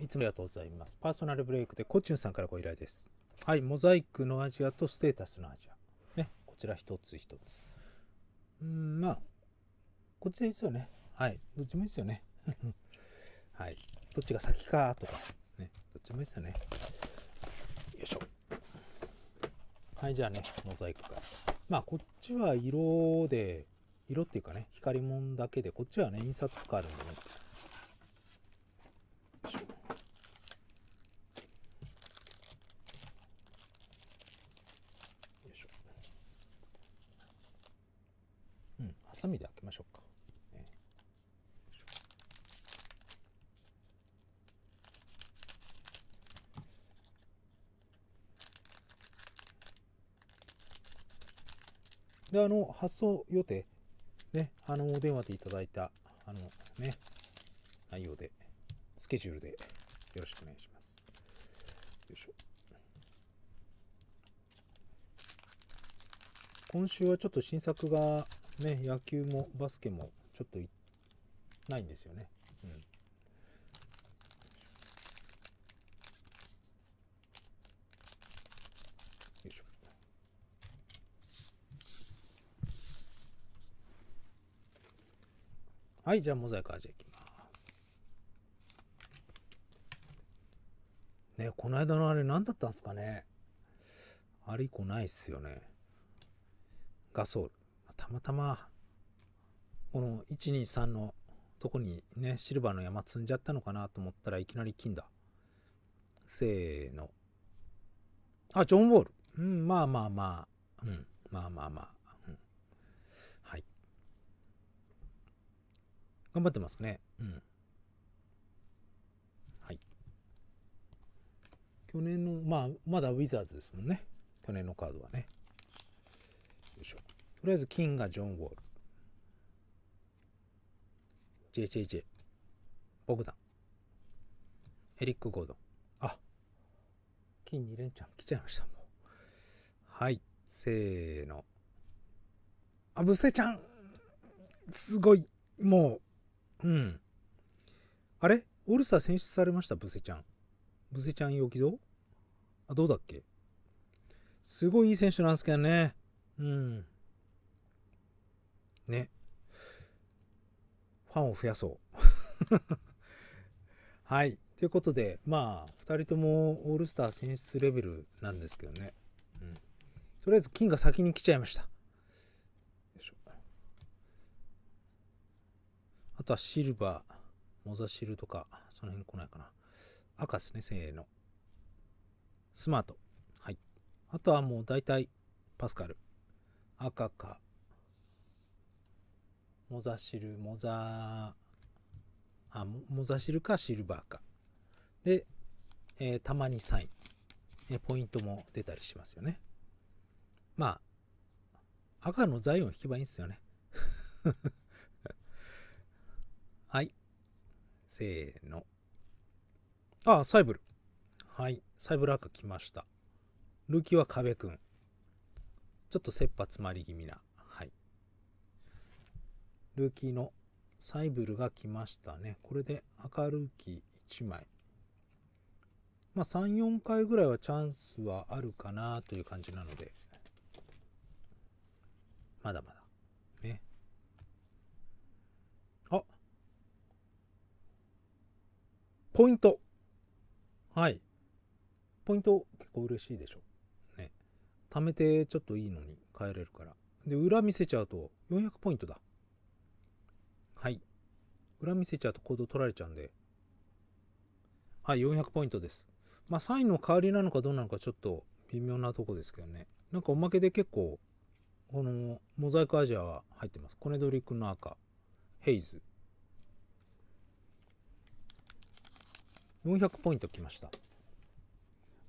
いつもありがとうございます。パーソナルブレイクでコチュンさんからご依頼です。はい、モザイクのアジアとステータスのアジア。ね、こちら一つ一つ。うん、まあ、こっちですよね。はい、どっちもいいですよね。はい、どっちが先かとか、ね、どっちもいいですよね。よいしょ。はい、じゃあね、モザイクから。まあ、こっちは色で、色っていうかね、光もんだけで、こっちはね、印刷とかあるんでね、サミで開けましょうか。で、あの、発送予定、ね、あの、お電話でいただいた、あの、ね、内容で、スケジュールでよろしくお願いします。よいしょ。今週はちょっと新作がね、野球もバスケもちょっとないんですよね。うん。よいしょ。はい、じゃあモザイク味いきます。ね、この間のあれ何だったんですかね。あれ以降ないっすよね。ガソール。たまたまこの123のとこにねシルバーの山積んじゃったのかなと思ったらいきなり金だせーのあジョン・ウォールうんまあまあまあうんまあまあまあ、うん、はい頑張ってますねうんはい去年のまあまだウィザーズですもんね去年のカードはねよいしょとりあえず金がジョン・ウォール。JJJ。ボグダン。エリック・ゴードン。あ、金2連チャン来ちゃいました、もう。はい、せーの。あ、ブセちゃんすごい、もう、うん。あれオールスター選出されました、ブセちゃん。ブセちゃん陽気ぞあ、どうだっけすごいいい選手なんですけどね。うん。ね。ファンを増やそう はい。ということで、まあ、2人ともオールスター選出レベルなんですけどね。うん。とりあえず、金が先に来ちゃいました。あとはシルバー、モザシルとか、その辺来ないかな。赤ですね、せーの。スマート。はい。あとはもう大体、パスカル。赤かモザシル、モザ、あ、モザシルかシルバーか。で、えー、たまにサイン、えー、ポイントも出たりしますよね。まあ、赤のザイオン引けばいいんですよね。はい。せーの。あ、サイブル。はい。サイブル赤来ました。ルーキーは壁くん。ちょっと切羽詰まり気味なルーキーのサイブルが来ましたね。これで赤ルーキー1枚。まあ、3、4回ぐらいはチャンスはあるかなという感じなので、まだまだ。ね。あポイントはい。ポイント結構嬉しいでしょ。ね。貯めてちょっといいのに変えれるから。で、裏見せちゃうと400ポイントだ。はい裏見せちゃうと行動取られちゃうんではい400ポイントですまあサインの代わりなのかどうなのかちょっと微妙なとこですけどねなんかおまけで結構このモザイクアジアは入ってますコネドリックの赤ヘイズ400ポイントきました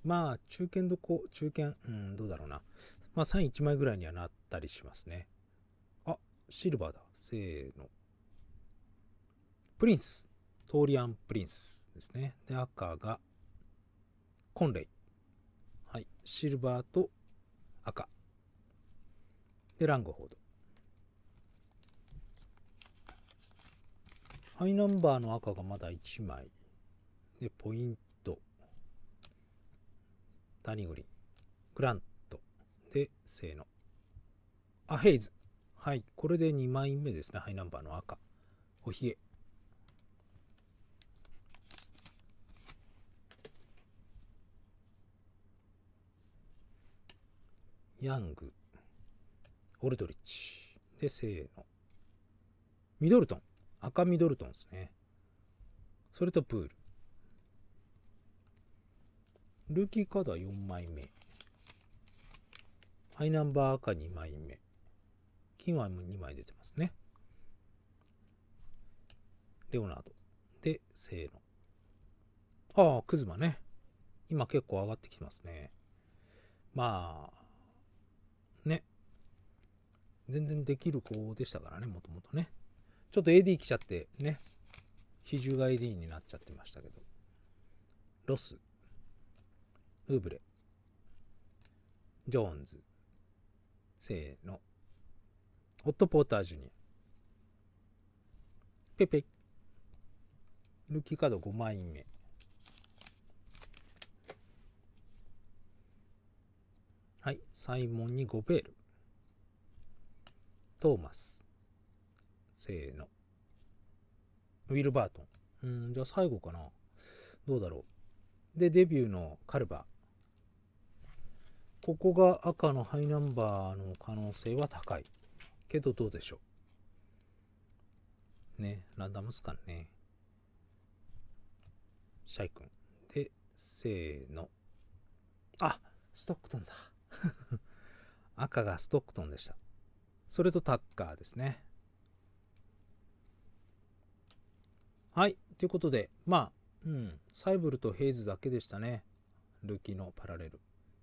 まあ中堅どこ中堅うんどうだろうなまあ3 1枚ぐらいにはなったりしますねあシルバーだせーのプリンス、トーリアン・プリンスですね。で、赤がコンレイ。はい、シルバーと赤。で、ランゴホード。ハイナンバーの赤がまだ1枚。で、ポイント。ダニグリン。グラント。で、せーの。あ、ヘイズ。はい。これで2枚目ですね。ハイナンバーの赤。おひげ。ヤング、オルドリッチ。で、せーの。ミドルトン。赤ミドルトンですね。それとプール。ルーキーカードは4枚目。ハイナンバー赤2枚目。金は2枚出てますね。レオナード。で、せーの。ああ、クズマね。今結構上がってきてますね。まあ、全然できる子でしたからね、もともとね。ちょっと AD 来ちゃってね、比重が AD になっちゃってましたけど。ロス、ウーブレ、ジョーンズ、せーの、ホットポータージュニア、ペペ、ルキーカード5枚目。はい、サイモンにゴベール。トーマス。せーの。ウィルバートン。うん、じゃあ最後かな。どうだろう。で、デビューのカルバー。ここが赤のハイナンバーの可能性は高い。けどどうでしょう。ね、ランダムスカかね。シャイ君。で、せーの。あストックトンだ。赤がストックトンでした。それとタッカーですね。はい。ということで、まあ、うん、サイブルとヘイズだけでしたね。ルキのパラレル。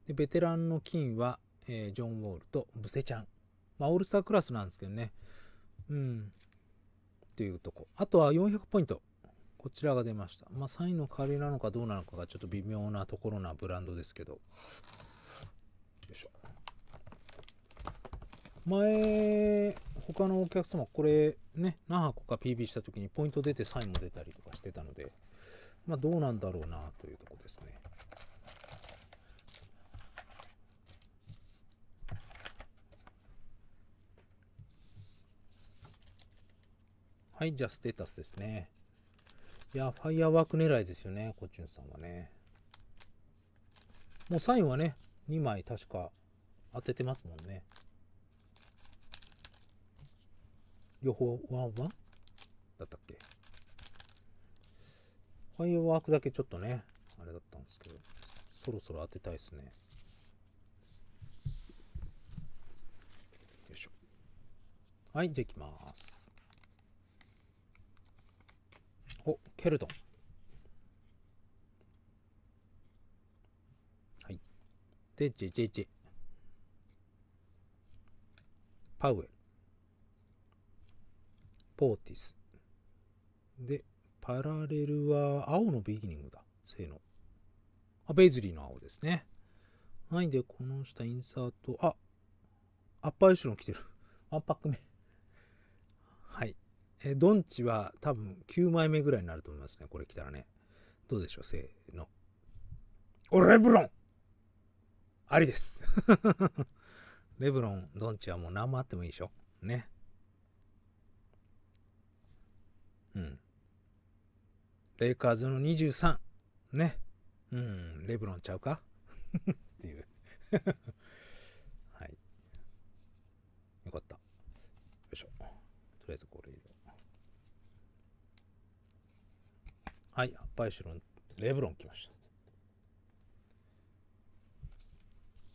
で、ベテランの金は、えー、ジョン・ウォールとブセちゃん。まあ、オールスタークラスなんですけどね。うん。っていうとこ。あとは400ポイント。こちらが出ました。まあ、3位の代わりなのかどうなのかがちょっと微妙なところなブランドですけど。前、他のお客様、これね、何箱か PB した時にポイント出てサインも出たりとかしてたので、まあどうなんだろうなというとこですね。はい、じゃあステータスですね。いや、ファイアワーク狙いですよね、コチュンさんはね。もうサインはね、2枚確か当ててますもんね。予報ワンワンだったっけファイアワークだけちょっとね、あれだったんですけど、そろそろ当てたいですね。よいしょ。はい、じゃあいきます。お、ケルトン。はい。で、ジェジェジェ。パウエル。ポーティス。で、パラレルは青のビギニングだ。性能。あ、ベイズリーの青ですね。はい。で、この下、インサート。あ、アッパー後ろの来てる。ワンパック目。はい。え、ドンチは多分9枚目ぐらいになると思いますね。これ来たらね。どうでしょうせーの。お、レブロンありです。レブロン、ドンチはもう何もあってもいいでしょ。ね。うん。レイカーズの23。ね。うん、レブロンちゃうかっていう はい。よかった。よいしょ。とりあえずこれ入れよう。はい、アッパイシろ。ロン、レブロン来ました。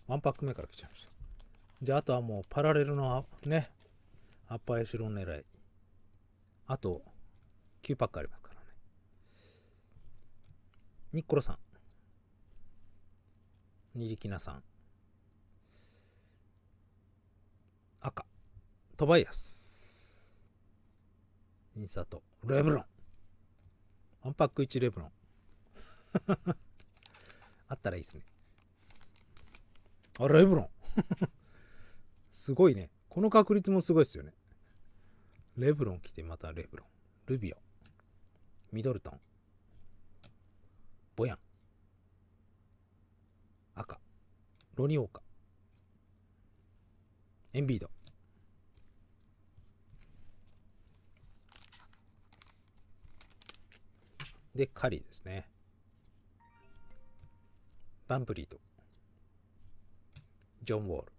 ワンパック目から来ちゃいました。じゃあ、あとはもうパラレルのね、アッパいエシロン狙い。あと、9パックありますからね。ニッコロさん。ニリキナさん。赤。トバイアス。インサート。レブロン。ワンパック1レブロン。あったらいいですね。あ、レブロン。すごいね。この確率もすごいですよね。レブロン来てまたレブロン。ルビオ。ミドルトン、ボヤン、赤、ロニオーカ、エンビード、で、カリーですね。バンプリード。ジョン・ウォール、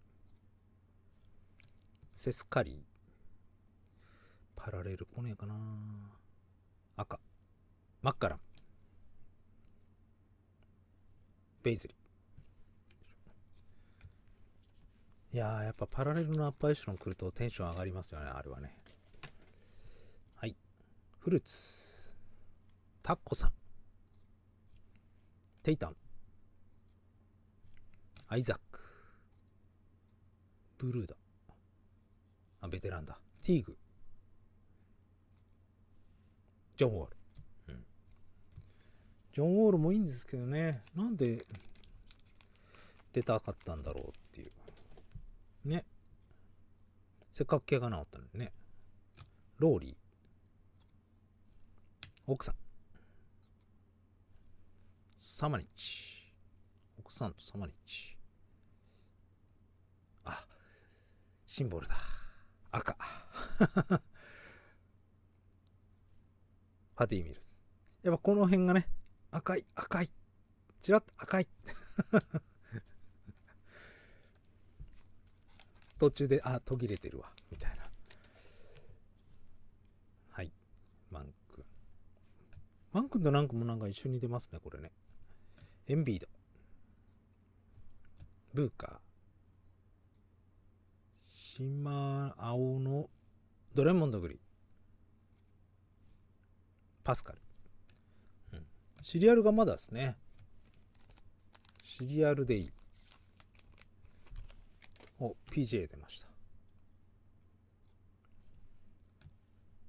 セス・カリー、パラレル来ねえかな赤。マッカランベイズリーいやーやっぱパラレルのアップエシロン来るとテンション上がりますよねあれはねはいフルーツタッコさんテイタンアイザックブルーだあベテランだティーグジョン・ウォールジョン・ウォールもいいんですけどね、なんで出たかったんだろうっていう。ね。せっかく毛が治ったのにね。ローリー。奥さん。サマニッチ。奥さんとサマニッチ。あ、シンボルだ。赤。パティ・ミルズ。やっぱこの辺がね、赤い、赤い。ちらっと赤い。途中で、あ、途切れてるわ。みたいな。はい。マン君。マン君とランクもなんか一緒に出ますね、これね。エンビード。ブーカー。島青のドレモンドグリ。パスカル。シリアルがまだですね。シリアルでいい。お、PJ 出ました。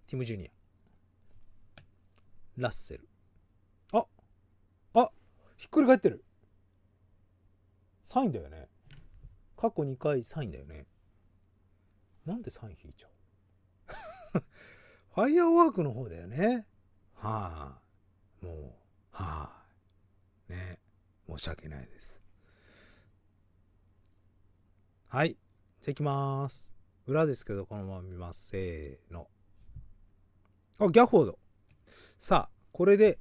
ティム・ジュニア。ラッセル。ああひっくり返ってる。サインだよね。過去2回サインだよね。なんでサイン引いちゃう ファイアワークの方だよね。はあ。もう。はい、ね。申し訳ないです。はい。じゃあいきます。裏ですけど、このまま見ます。せーの。あ、ギャフォード。さあ、これで、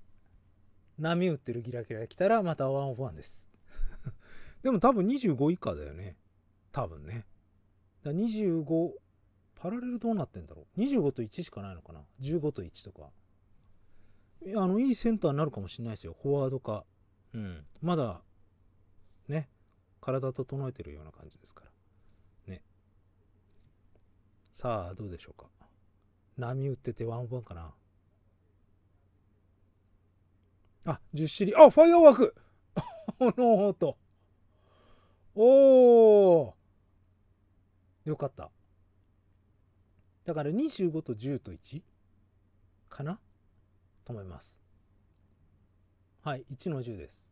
波打ってるギラギラ来たら、またワンオフワンです。でも多分25以下だよね。多分ね。だ25、パラレルどうなってんだろう。25と1しかないのかな。15と1とか。あのいいセンターになるかもしれないですよ。フォワードか。うん。まだ、ね、体整えてるような感じですから。ね。さあ、どうでしょうか。波打っててワンワンかな。あ、十0種類。あ、ファイアワーク炎音。おーよかった。だから25と10と1かなと思います。はい、1の10です。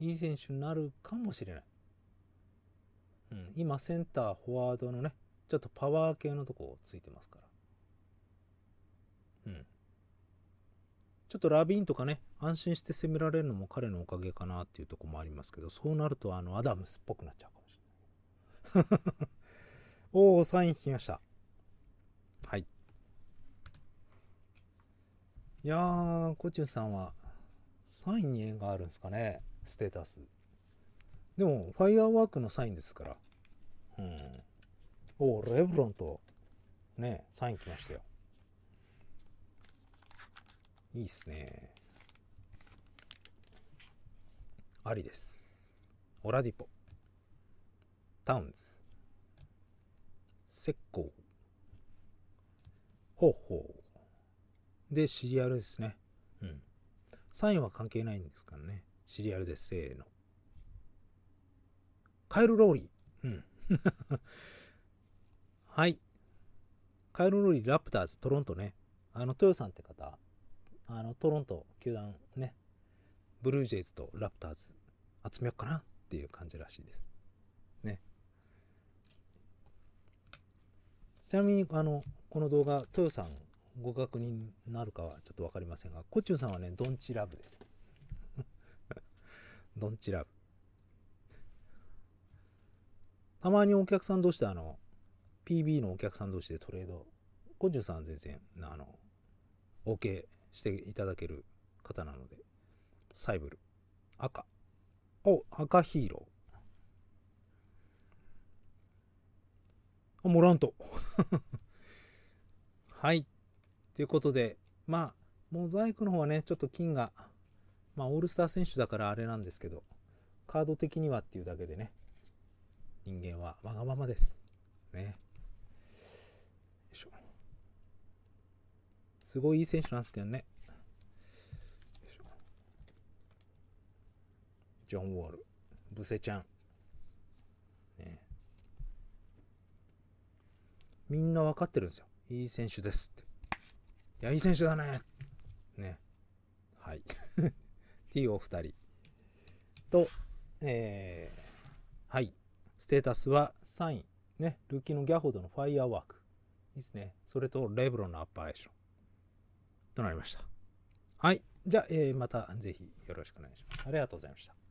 いい選手になるかもしれない。うん、今、センター、フォワードのね、ちょっとパワー系のとこついてますから。うん。ちょっとラビーンとかね、安心して攻められるのも彼のおかげかなっていうとこもありますけど、そうなると、あの、アダムスっぽくなっちゃうかもしれない。おお、サイン引きました。はい。いやー、コチュンさんはサインに縁があるんですかね、ステータス。でも、ファイアワークのサインですから。うん。おレブロンと、ね、サイン来ましたよ。いいっすね。ありです。オラディポ。タウンズ。石膏。ほうほう。で、シリアルですね。うん。サインは関係ないんですからね。シリアルです。せーの。カエル・ローリー。うん。はい。カエル・ローリー、ラプターズ、トロントね。あの、トヨさんって方、あの、トロント球団ね、ブルージェイズとラプターズ集めようかなっていう感じらしいです。ね。ちなみに、あの、この動画、トヨさんご確認になるかはちょっと分かりませんが、コチュンさんはね、ドンチラブです。ドンチラブ。たまにお客さん同士であの、PB のお客さん同士でトレード、コチュンさんは全然、あの、OK していただける方なので、サイブル、赤。お、赤ヒーロー。あ、もらんと。はい。ということで、まあ、モザイクの方はね、ちょっと金が、まあ、オールスター選手だからあれなんですけど、カード的にはっていうだけでね、人間はわがままです。ね。よいしょ。すごいいい選手なんですけどね。ジョン・ウォール、ブセちゃん。ね、みんな分かってるんですよ。いい選手ですって。いや、いい選手だね。ね。はい。っていうお二人。と、えー、はい。ステータスは3位。ね。ルーキーのギャホードのファイアワーク。いいですね。それと、レブロンのアッパーエーション。となりました。はい。じゃあ、えー、またぜひよろしくお願いします。ありがとうございました。